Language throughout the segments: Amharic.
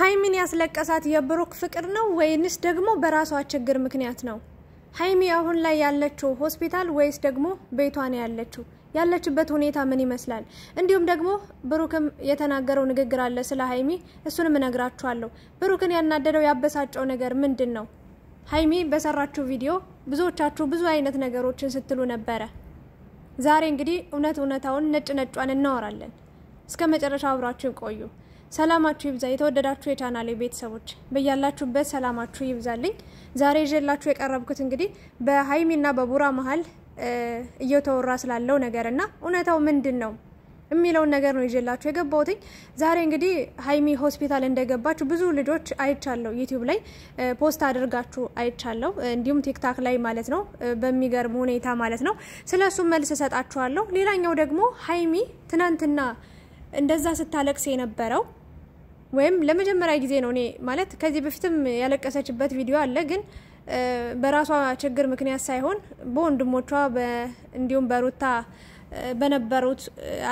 ሀይሚን ያስለቀሳት የብሩክ ፍቅር ነው ወይንስ ደግሞ በራሷ ችግር ምክንያት ነው? ሀይሚ አሁን ላይ ያለችው ሆስፒታል ወይስ ደግሞ ቤቷ ነው ያለችው? ያለችበት ሁኔታ ምን ይመስላል? እንዲሁም ደግሞ ብሩክም የተናገረው ንግግር አለ ስለ ሀይሚ፣ እሱንም እነግራችኋለሁ። ብሩክን ያናደደው ያበሳጨው ነገር ምንድን ነው? ሀይሚ በሰራችሁ ቪዲዮ ብዙዎቻችሁ ብዙ አይነት ነገሮችን ስትሉ ነበረ። ዛሬ እንግዲህ እውነት እውነታውን ነጭ ነጯን እናወራለን። እስከ መጨረሻ አብራችን ቆዩ። ሰላማችሁ ይብዛ። የተወደዳችሁ የቻናሌ ቤተሰቦች በያላችሁበት ሰላማችሁ ይብዛልኝ። ዛሬ ይዤላችሁ የቀረብኩት እንግዲህ በሀይሚና በቡራ መሀል እየተወራ ስላለው ነገርና እውነታው ምንድን ነው የሚለውን ነገር ነው ይዤላችሁ የገባሁትኝ። ዛሬ እንግዲህ ሀይሚ ሆስፒታል እንደገባችሁ ብዙ ልጆች አይቻለሁ፣ ዩቲዩብ ላይ ፖስት አድርጋችሁ አይቻለሁ፣ እንዲሁም ቲክታክ ላይ ማለት ነው፣ በሚገርም ሁኔታ ማለት ነው። ስለ እሱም መልስ እሰጣችኋለሁ። ሌላኛው ደግሞ ሀይሚ ትናንትና እንደዛ ስታለቅስ የነበረው ወይም ለመጀመሪያ ጊዜ ነው እኔ ማለት ከዚህ በፊትም ያለቀሰችበት ቪዲዮ አለ ግን በራሷ ችግር ምክንያት ሳይሆን በወንድሞቿ እንዲሁም በሩታ በነበሩት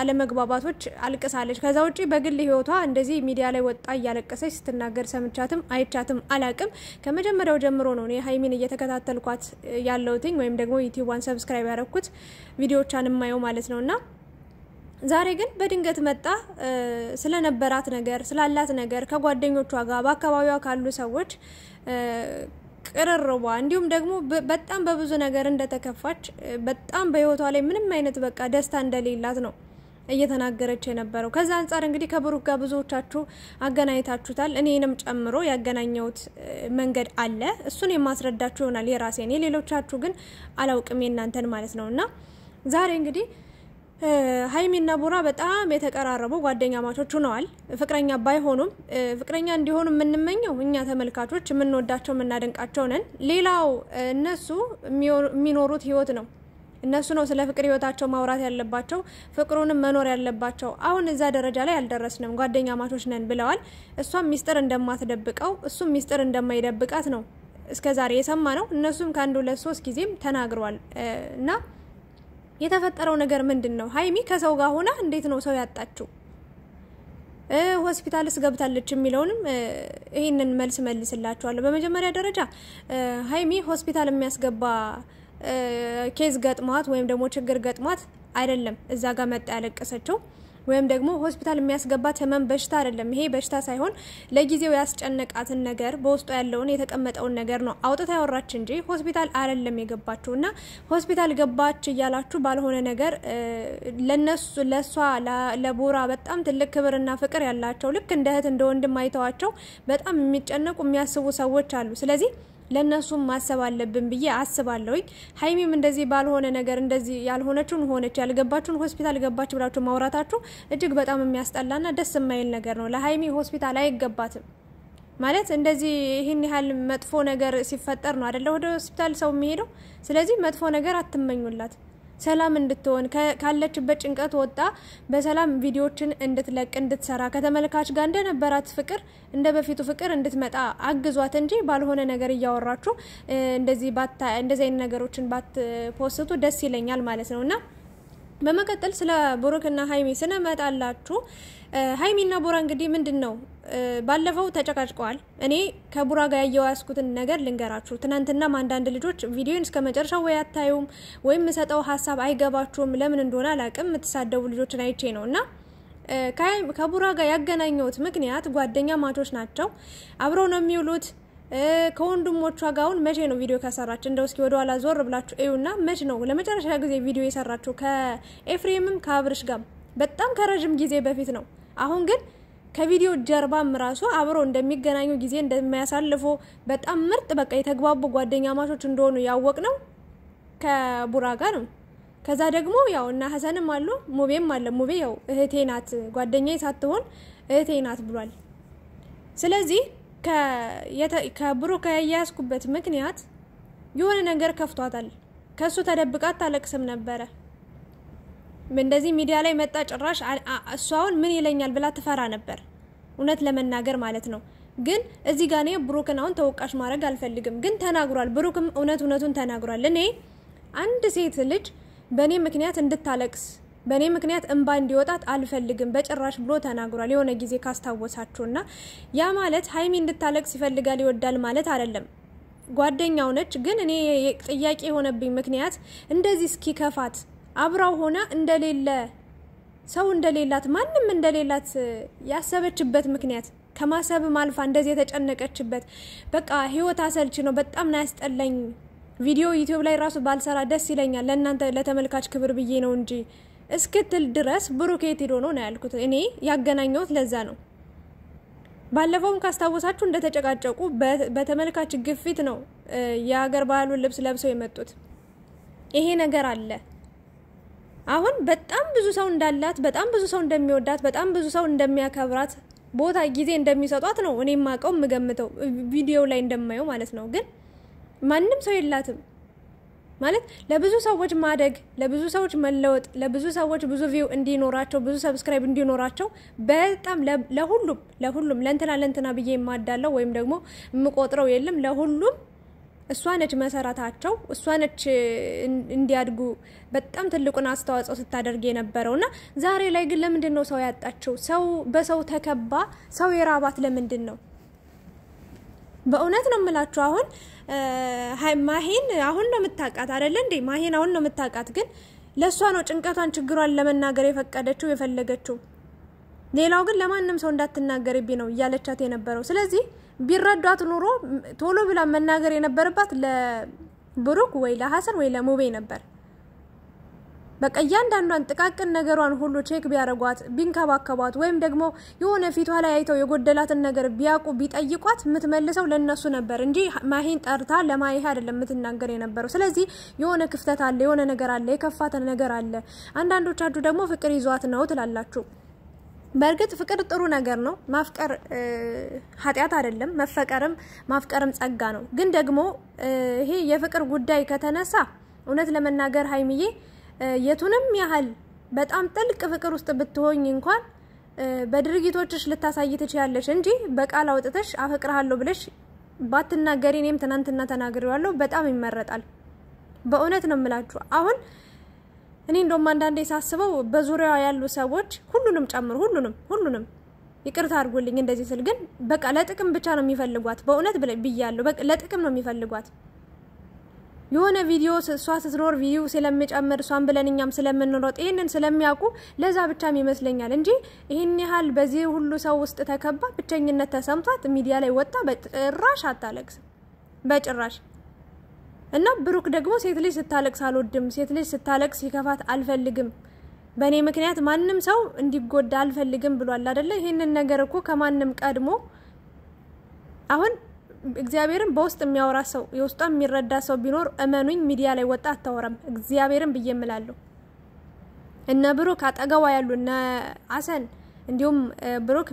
አለመግባባቶች አልቅሳለች። ከዛ ውጭ በግል ህይወቷ እንደዚህ ሚዲያ ላይ ወጣ እያለቀሰች ስትናገር ሰምቻትም አይቻትም አላቅም። ከመጀመሪያው ጀምሮ ነው እኔ ሀይሚን እየተከታተልኳት ያለውትኝ ወይም ደግሞ ዩቲዩቧን ሰብስክራይብ ያረኩት ቪዲዮቿን የማየው ማለት ነው እና ዛሬ ግን በድንገት መጣ። ስለነበራት ነገር ስላላት ነገር ከጓደኞቿ ጋር በአካባቢዋ ካሉ ሰዎች ቅርርቧ እንዲሁም ደግሞ በጣም በብዙ ነገር እንደተከፋች በጣም በህይወቷ ላይ ምንም አይነት በቃ ደስታ እንደሌላት ነው እየተናገረች የነበረው። ከዛ አንጻር እንግዲህ ከብሩክ ጋር ብዙዎቻችሁ አገናኝታችሁታል። እኔንም ጨምሮ ያገናኘሁት መንገድ አለ። እሱን የማስረዳችሁ ይሆናል የራሴን። የሌሎቻችሁ ግን አላውቅም የእናንተን ማለት ነው እና ዛሬ እንግዲህ ሀይሚና ቡራ በጣም የተቀራረቡ ጓደኛ ማቾች ሆነዋል። ፍቅረኛ ባይሆኑም ፍቅረኛ እንዲሆኑ የምንመኘው እኛ ተመልካቾች የምንወዳቸው የምናደንቃቸው ነን። ሌላው እነሱ የሚኖሩት ህይወት ነው። እነሱ ነው ስለ ፍቅር ህይወታቸው ማውራት ያለባቸው፣ ፍቅሩንም መኖር ያለባቸው። አሁን እዛ ደረጃ ላይ አልደረስንም፣ ጓደኛ ማቾች ነን ብለዋል። እሷም ሚስጥር እንደማትደብቀው እሱም ሚስጥር እንደማይደብቃት ነው እስከዛሬ የሰማ ነው። እነሱም ከአንድ ሁለት ሶስት ጊዜም ተናግሯል ። እና የተፈጠረው ነገር ምንድን ነው? ሀይሚ ከሰው ጋር ሆና እንዴት ነው ሰው ያጣችው? ሆስፒታልስ ገብታለች የሚለውንም ይህንን መልስ መልስላችኋለሁ። በመጀመሪያ ደረጃ ሀይሚ ሆስፒታል የሚያስገባ ኬዝ ገጥሟት ወይም ደግሞ ችግር ገጥሟት አይደለም እዛ ጋር መጣ ያለቀሰችው ወይም ደግሞ ሆስፒታል የሚያስገባት ህመም በሽታ አይደለም። ይሄ በሽታ ሳይሆን ለጊዜው ያስጨነቃትን ነገር በውስጡ ያለውን የተቀመጠውን ነገር ነው አውጥታ ያወራች እንጂ ሆስፒታል አይደለም የገባችው እና ሆስፒታል ገባች እያላችሁ ባልሆነ ነገር ለነሱ ለእሷ ለቦራ በጣም ትልቅ ክብርና ፍቅር ያላቸው ልክ እንደ እህት እንደ ወንድም አይተዋቸው በጣም የሚጨነቁ የሚያስቡ ሰዎች አሉ። ስለዚህ ለእነሱም ማሰብ አለብን ብዬ አስባለሁኝ። ሀይሚም እንደዚህ ባልሆነ ነገር እንደዚህ ያልሆነችውን ሆነች ያልገባችውን ሆስፒታል ገባች ብላችሁ ማውራታችሁ እጅግ በጣም የሚያስጠላና ደስ የማይል ነገር ነው። ለሀይሚ ሆስፒታል አይገባትም ማለት እንደዚህ ይህን ያህል መጥፎ ነገር ሲፈጠር ነው አደለ ወደ ሆስፒታል ሰው የሚሄደው። ስለዚህ መጥፎ ነገር አትመኙላት። ሰላም እንድትሆን ካለችበት ጭንቀት ወጣ በሰላም ቪዲዮችን እንድትለቅ እንድትሰራ ከተመልካች ጋር እንደነበራት ፍቅር እንደ በፊቱ ፍቅር እንድትመጣ አግዟት እንጂ ባልሆነ ነገር እያወራችሁ እንደዚህ አይነት ነገሮችን ባትፖስቱ ደስ ይለኛል ማለት ነው እና በመቀጠል ስለ ብሩክና ሀይሚ ስንመጣላችሁ ሀይሚና ቡራ እንግዲህ ምንድን ነው ባለፈው ተጨቃጭቀዋል። እኔ ከቡራ ጋር ያየዋስኩትን ነገር ልንገራችሁ። ትናንትናም አንዳንድ ልጆች ቪዲዮን እስከ መጨረሻው ወይ አታዩም ወይም ሰጠው ሀሳብ አይገባችሁም፣ ለምን እንደሆነ አላቅም፣ የምትሳደቡ ልጆችን አይቼ ነው እና ከቡራ ጋር ያገናኘሁት ምክንያት ጓደኛ ማቾች ናቸው፣ አብረው ነው የሚውሉት ከወንድሞቿ ጋር አሁን መቼ ነው ቪዲዮ ከሰራች? እንደው እስኪ ኋላ ዞር ብላችሁ እዩና መቼ ነው ለመጨረሻ ጊዜ ቪዲዮ የሰራችሁ? ከኤፍሬምም ከአብርሽ ጋር በጣም ከረዥም ጊዜ በፊት ነው። አሁን ግን ከቪዲዮ ጀርባም ራሱ አብሮ እንደሚገናኙ ጊዜ እንደሚያሳልፉ በጣም ምርጥ በቃ የተግባቡ ጓደኛ ማቾች እንደሆኑ ያወቅ ነው ከቡራ ጋር ነው። ከዛ ደግሞ ያው እና ሀሰንም አሉ ሙቤም አለ። ሙቤ ያው እህቴ ናት ሳትሆን እህቴ ናት ብሏል። ስለዚህ ከብሩክ የያዝኩበት ምክንያት የሆነ ነገር ከፍቷታል። ከእሱ ተደብቃ አታለቅስም ነበረ። እንደዚህ ሚዲያ ላይ መጣ ጭራሽ እሱ አሁን ምን ይለኛል ብላ ትፈራ ነበር፣ እውነት ለመናገር ማለት ነው። ግን እዚህ ጋር እኔ ብሩክን አሁን ተወቃሽ ማድረግ አልፈልግም፣ ግን ተናግሯል። ብሩክም እውነት እውነቱን ተናግሯል። እኔ አንድ ሴት ልጅ በእኔ ምክንያት እንድታለቅስ በእኔ ምክንያት እንባ እንዲወጣት አልፈልግም በጭራሽ ብሎ ተናግሯል። የሆነ ጊዜ ካስታወሳችሁና ያ ማለት ሀይሚ እንድታለቅስ ይፈልጋል ይወዳል ማለት አይደለም። ጓደኛው ነች። ግን እኔ ጥያቄ የሆነብኝ ምክንያት እንደዚህ እስኪ ከፋት አብራው ሆና እንደሌለ ሰው እንደሌላት ማንም እንደሌላት ያሰበችበት ምክንያት ከማሰብም አልፋ እንደዚህ የተጨነቀችበት በቃ ህይወት አሰልች ነው። በጣም ና ያስጠላኝ ቪዲዮ ዩቲዩብ ላይ ራሱ ባልሰራ ደስ ይለኛል። ለእናንተ ለተመልካች ክብር ብዬ ነው እንጂ እስክትል ድረስ ብሩኬት ሄዶ ነው ነው ያልኩት። እኔ ያገናኘሁት ለዛ ነው። ባለፈውም ካስታወሳችሁ እንደተጨቃጨቁ በተመልካች ግፊት ነው የሀገር ባህሉን ልብስ ለብሰው የመጡት። ይሄ ነገር አለ። አሁን በጣም ብዙ ሰው እንዳላት፣ በጣም ብዙ ሰው እንደሚወዳት፣ በጣም ብዙ ሰው እንደሚያከብራት ቦታ ጊዜ እንደሚሰጧት ነው እኔ ማቀው የምገምተው፣ ቪዲዮ ላይ እንደማየው ማለት ነው። ግን ማንም ሰው የላትም ማለት ለብዙ ሰዎች ማደግ፣ ለብዙ ሰዎች መለወጥ፣ ለብዙ ሰዎች ብዙ ቪው እንዲኖራቸው፣ ብዙ ሰብስክራይብ እንዲኖራቸው በጣም ለሁሉም ለሁሉም ለእንትና ለእንትና ብዬ የማዳለው ወይም ደግሞ የምቆጥረው የለም። ለሁሉም እሷ ነች መሰረታቸው፣ እሷ ነች እንዲያድጉ በጣም ትልቁን አስተዋጽኦ ስታደርግ የነበረው እና ዛሬ ላይ ግን ለምንድን ነው ሰው ያጣቸው ሰው በሰው ተከባ ሰው የራባት ለምንድን ነው? በእውነት ነው የምላችሁ። አሁን ማሄን አሁን ነው የምታውቃት አይደለ እንዴ? ማሄን አሁን ነው የምታውቃት፣ ግን ለእሷ ነው ጭንቀቷን ችግሯን ለመናገር የፈቀደችው የፈለገችው። ሌላው ግን ለማንም ሰው እንዳትናገርብኝ ነው እያለቻት የነበረው። ስለዚህ ቢረዷት ኑሮ ቶሎ ብላ መናገር የነበረባት ለብሩክ ወይ ለሀሰን ወይ ለሙቤ ነበር። በቃ እያንዳንዷን ጥቃቅን ነገሯን ሁሉ ቼክ ቢያደርጓት ቢንከባከቧት፣ ወይም ደግሞ የሆነ ፊቷ ላይ አይተው የጎደላትን ነገር ቢያውቁ ቢጠይቋት የምትመልሰው ለእነሱ ነበር እንጂ ማሄን ጠርታ ለማይሄ አይደለም የምትናገር የነበረው። ስለዚህ የሆነ ክፍተት አለ፣ የሆነ ነገር አለ፣ የከፋተ ነገር አለ። አንዳንዶቻችሁ ደግሞ ፍቅር ይዟት ነው ትላላችሁ። በእርግጥ ፍቅር ጥሩ ነገር ነው። ማፍቀር ኃጢአት አይደለም። መፈቀርም ማፍቀርም ጸጋ ነው። ግን ደግሞ ይሄ የፍቅር ጉዳይ ከተነሳ እውነት ለመናገር ሀይሚዬ የቱንም ያህል በጣም ጥልቅ ፍቅር ውስጥ ብትሆኝ እንኳን በድርጊቶችሽ ልታሳይ ትችያለሽ እንጂ በቃል አውጥተሽ አፈቅርሃለሁ ብለሽ ባትናገሪ፣ እኔም ትናንትና ተናግሬዋለሁ፣ በጣም ይመረጣል። በእውነት ነው የምላችሁ። አሁን እኔ እንደውም አንዳንዴ ሳስበው በዙሪያዋ ያሉ ሰዎች ሁሉንም ጨምሩ ሁሉንም ሁሉንም ይቅርታ አድርጎልኝ እንደዚህ ስል ግን በቃ ለጥቅም ብቻ ነው የሚፈልጓት። በእውነት ብያለሁ፣ ለጥቅም ነው የሚፈልጓት። የሆነ ቪዲዮ እሷ ስትኖር ቪዲዮ ስለሚጨምር እሷን ብለን እኛም ስለምንሮጥ ይህንን ስለሚያውቁ ለዛ ብቻም ይመስለኛል እንጂ ይህን ያህል በዚህ ሁሉ ሰው ውስጥ ተከባ ብቸኝነት ተሰምቷት ሚዲያ ላይ ወጣ በጭራሽ አታለቅስም በጭራሽ። እና ብሩክ ደግሞ ሴት ልጅ ስታለቅስ አልወድም፣ ሴት ልጅ ስታለቅስ ሲከፋት አልፈልግም፣ በእኔ ምክንያት ማንም ሰው እንዲጎዳ አልፈልግም ብሏል አደለ? ይህንን ነገር እኮ ከማንም ቀድሞ አሁን እግዚአብሔርን በውስጥ የሚያወራ ሰው የውስጧ የሚረዳ ሰው ቢኖር እመኑኝ፣ ሚዲያ ላይ ወጣ አታወራም። እግዚአብሔርን ብዬ እምላለሁ። እነ ብሩክ አጠገቧ ያሉ እነ አሰን እንዲሁም ብሩክ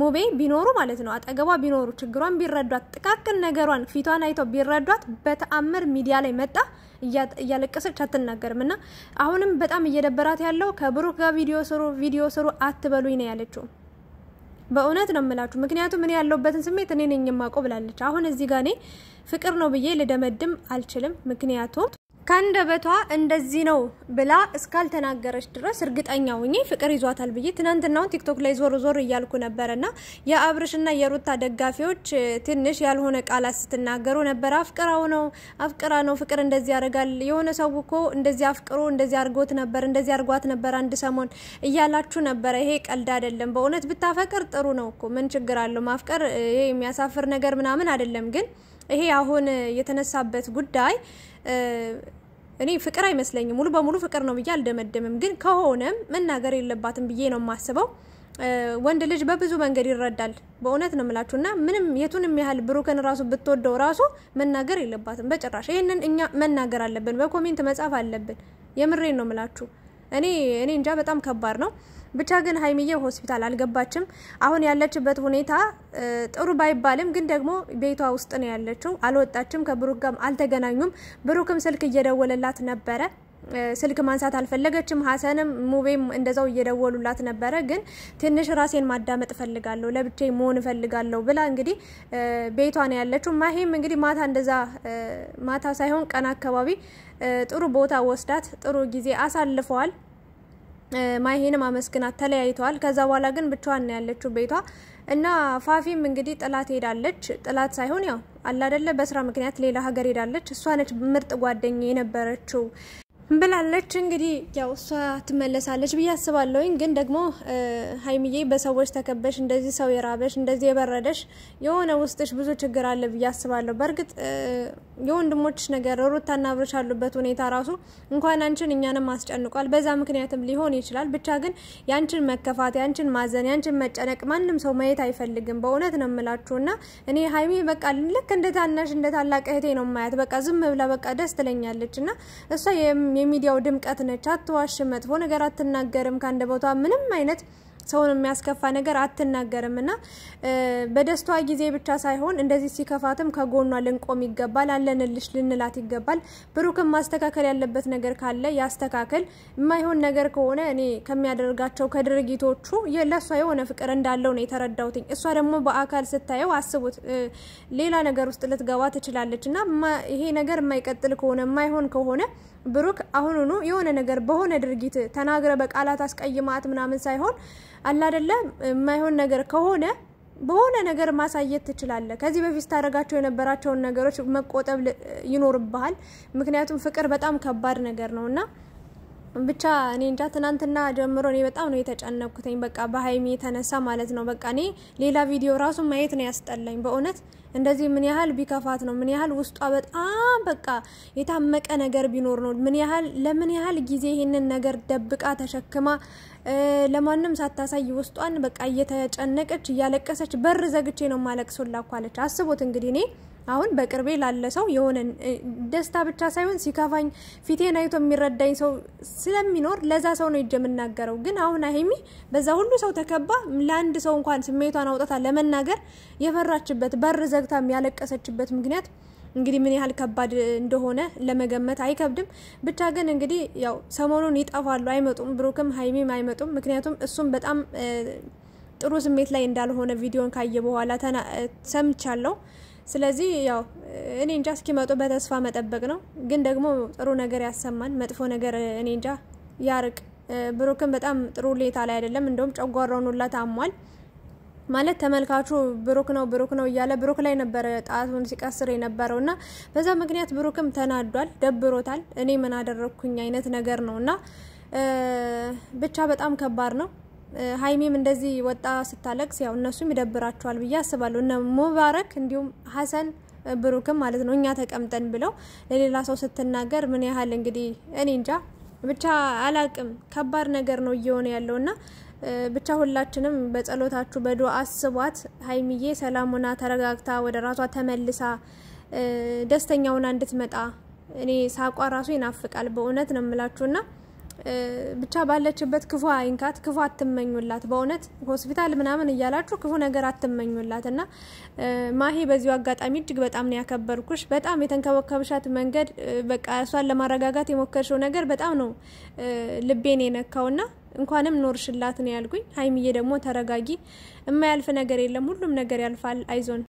ሙቤ ቢኖሩ ማለት ነው አጠገቧ ቢኖሩ ችግሯን ቢረዷት፣ ጥቃቅን ነገሯን ፊቷን አይተው ቢረዷት፣ በተአምር ሚዲያ ላይ መጣ እያለቀሰች አትናገርም። እና አሁንም በጣም እየደበራት ያለው ከብሩክ ጋር ቪዲዮ ስሩ ቪዲዮ ስሩ አትበሉኝ ነው ያለችው። በእውነት ነው የምላችሁ። ምክንያቱም እኔ ያለሁበትን ስሜት እኔ ነኝ የማውቀው ብላለች። አሁን እዚህ ጋር እኔ ፍቅር ነው ብዬ ልደመድም አልችልም። ምክንያቱም ከአንደበቷ እንደዚህ ነው ብላ እስካልተናገረች ድረስ እርግጠኛ ሁኜ ፍቅር ይዟታል ብዬ ትናንትናውን ቲክቶክ ላይ ዞር ዞር እያልኩ የአብርሽ የአብርሽና የሩታ ደጋፊዎች ትንሽ ያልሆነ ቃላት ስትናገሩ ነበር። አፍቅራው ነው አፍቅራ ነው ፍቅር እንደዚህ ያደርጋል። የሆነ ሰው እኮ እንደዚህ አፍቅሮ እንደዚህ አርጎት ነበር እንደዚህ አርጓት ነበር አንድ ሰሞን እያላችሁ ነበረ። ይሄ ቀልድ አይደለም። በእውነት ብታፈቅር ጥሩ ነው እኮ ምን ችግር አለው? ማፍቀር ይሄ የሚያሳፍር ነገር ምናምን አይደለም። ግን ይሄ አሁን የተነሳበት ጉዳይ እኔ ፍቅር አይመስለኝም። ሙሉ በሙሉ ፍቅር ነው ብዬ አልደመደምም፣ ግን ከሆነም መናገር የለባትም ብዬ ነው የማስበው። ወንድ ልጅ በብዙ መንገድ ይረዳል። በእውነት ነው የምላችሁ እና ምንም የቱንም ያህል ብሩክን ራሱ ብትወደው ራሱ መናገር የለባትም በጭራሽ። ይህንን እኛ መናገር አለብን፣ በኮሜንት መጻፍ አለብን። የምሬን ነው የምላችሁ። እኔ እኔ እንጃ በጣም ከባድ ነው። ብቻ ግን ሀይሚዬ ሆስፒታል አልገባችም። አሁን ያለችበት ሁኔታ ጥሩ ባይባልም ግን ደግሞ ቤቷ ውስጥ ነው ያለችው። አልወጣችም። ከብሩክ ጋርም አልተገናኙም። ብሩክም ስልክ እየደወለላት ነበረ ስልክ ማንሳት አልፈለገችም። ሀሰንም ሙቤም እንደዛው እየደወሉላት ነበረ። ግን ትንሽ ራሴን ማዳመጥ እፈልጋለሁ፣ ለብቼ መሆን እፈልጋለሁ ብላ እንግዲህ ቤቷ ነው ያለችው። ማሄም እንግዲህ ማታ እንደዛ ማታ ሳይሆን ቀን አካባቢ ጥሩ ቦታ ወስዳት ጥሩ ጊዜ አሳልፈዋል። ማይሄን ማመስግናት ተለያይተዋል። ከዛ በኋላ ግን ብቻዋን ያለችው ቤቷ እና ፋፊም እንግዲህ ጥላት ሄዳለች። ጥላት ሳይሆን ያው አላደለ በስራ ምክንያት ሌላ ሀገር ሄዳለች። እሷ ነች ምርጥ ጓደኛ የነበረችው ብላለች እንግዲህ ያው እሷ ትመለሳለች ብዬ አስባለሁኝ። ግን ደግሞ ሀይሚዬ በሰዎች ተከበሽ እንደዚህ ሰው የራበሽ እንደዚህ የበረደሽ የሆነ ውስጥሽ ብዙ ችግር አለ ብዬ አስባለሁ። በእርግጥ የወንድሞች ነገር ሩታና አብረሽ ያሉበት ሁኔታ ራሱ እንኳን አንቺን እኛንም አስጨንቋል። በዛ ምክንያትም ሊሆን ይችላል። ብቻ ግን ያንቺን መከፋት፣ ያንቺን ማዘን፣ ያንቺን መጨነቅ ማንም ሰው ማየት አይፈልግም። በእውነት ነው የምላችሁ እና እኔ ሀይሚ በቃ ልክ እንደ ታናሽ እንደ ታላቅ እህቴ ነው ማያት። በቃ ዝም ብላ በቃ ደስ ትለኛለች እና እሷ የሚዲያው ድምቀት ነች። አትዋሽ፣ መጥፎ ነገር አትናገርም፣ ቦታ ምንም አይነት ሰውን የሚያስከፋ ነገር አትናገርም እና በደስቷ ጊዜ ብቻ ሳይሆን እንደዚህ ሲከፋትም ከጎኗ ልንቆም ይገባል፣ አለንልሽ ልንላት ይገባል። ብሩክም ማስተካከል ያለበት ነገር ካለ ያስተካከል። የማይሆን ነገር ከሆነ እኔ ከሚያደርጋቸው ከድርጊቶቹ ለእሷ የሆነ ፍቅር እንዳለው ነው የተረዳውትኝ። እሷ ደግሞ በአካል ስታየው አስቡት፣ ሌላ ነገር ውስጥ ልትገባ ትችላለች እና ይሄ ነገር የማይቀጥል ከሆነ የማይሆን ከሆነ ብሩክ አሁኑኑ የሆነ ነገር በሆነ ድርጊት ተናግረ በቃላት አስቀይማት ምናምን ሳይሆን አላደለ የማይሆን ነገር ከሆነ በሆነ ነገር ማሳየት ትችላለህ። ከዚህ በፊት ታደረጋቸው የነበራቸውን ነገሮች መቆጠብ ይኖርብሃል። ምክንያቱም ፍቅር በጣም ከባድ ነገር ነው እና ብቻ እኔ እንጃ ትናንትና ጀምሮ እኔ በጣም ነው የተጨነኩትኝ። በቃ በሀይሚ የተነሳ ማለት ነው። በቃ እኔ ሌላ ቪዲዮ ራሱ ማየት ነው ያስጠላኝ በእውነት እንደዚህ ምን ያህል ቢከፋት ነው ምን ያህል ውስጧ በጣም በቃ የታመቀ ነገር ቢኖር ነው ምን ያህል ለምን ያህል ጊዜ ይህንን ነገር ደብቃ ተሸክማ ለማንም ሳታሳይ ውስጧን በቃ እየተጨነቀች እያለቀሰች በር ዘግቼ ነው ማለቅሶላኳለች። አስቡት እንግዲህ እኔ አሁን በቅርቤ ላለ ሰው የሆነ ደስታ ብቻ ሳይሆን ሲከፋኝ ፊቴን አይቶ የሚረዳኝ ሰው ስለሚኖር ለዛ ሰው ነው እጅ የምናገረው። ግን አሁን አሄሚ በዛ ሁሉ ሰው ተከባ ለአንድ ሰው እንኳን ስሜቷን አውጥታ ለመናገር የፈራችበት በር ዘግታ ያለቀሰችበት ምክንያት እንግዲህ ምን ያህል ከባድ እንደሆነ ለመገመት አይከብድም። ብቻ ግን እንግዲህ ያው ሰሞኑን ይጠፋሉ፣ አይመጡም፣ ብሩክም ሀይሚም አይመጡም። ምክንያቱም እሱም በጣም ጥሩ ስሜት ላይ እንዳልሆነ ቪዲዮን ካየ በኋላ ሰምቻለሁ። ስለዚህ ያው እኔ እንጃ እስኪመጡ በተስፋ መጠበቅ ነው። ግን ደግሞ ጥሩ ነገር ያሰማን፣ መጥፎ ነገር እኔ እንጃ ያርቅ። ብሩክን በጣም ጥሩ ሁኔታ ላይ አይደለም። እንደውም ጨጓራውን ሁላ ታሟል። ማለት ተመልካቹ ብሩክ ነው ብሩክ ነው እያለ ብሩክ ላይ ነበረ ጣቱን ሲቀስር የነበረው እና በዛ ምክንያት ብሩክም ተናዷል፣ ደብሮታል። እኔ ምን አደረግኩኝ አይነት ነገር ነው እና ብቻ በጣም ከባድ ነው። ሀይሚም እንደዚህ ወጣ ስታለቅስ ያው እነሱም ይደብራቸዋል ብዬ አስባለሁ። እነ ሙባረክ እንዲሁም ሀሰን ብሩክም ማለት ነው እኛ ተቀምጠን ብለው ለሌላ ሰው ስትናገር ምን ያህል እንግዲህ እኔ እንጃ ብቻ አላቅም። ከባድ ነገር ነው እየሆነ ያለው እና ብቻ ሁላችንም በጸሎታችሁ በዶ አስቧት። ሀይሚዬ ሰላሙና ተረጋግታ ወደ ራሷ ተመልሳ ደስተኛውና እንድትመጣ እኔ ሳቋ ራሱ ይናፍቃል። በእውነት ነው የምላችሁና ብቻ ባለችበት ክፉ አይንካት፣ ክፉ አትመኙላት። በእውነት ሆስፒታል ምናምን እያላችሁ ክፉ ነገር አትመኙላት እና ማሄ በዚሁ አጋጣሚ እጅግ በጣም ነው ያከበርኩሽ። በጣም የተንከበከብሻት መንገድ በቃ እሷን ለማረጋጋት የሞከርሽው ነገር በጣም ነው ልቤን የነካውና እንኳንም ኖርሽላት ነው ያልኩኝ። ሀይሚዬ ደግሞ ተረጋጊ፣ የማያልፍ ነገር የለም፣ ሁሉም ነገር ያልፋል፣ አይዞን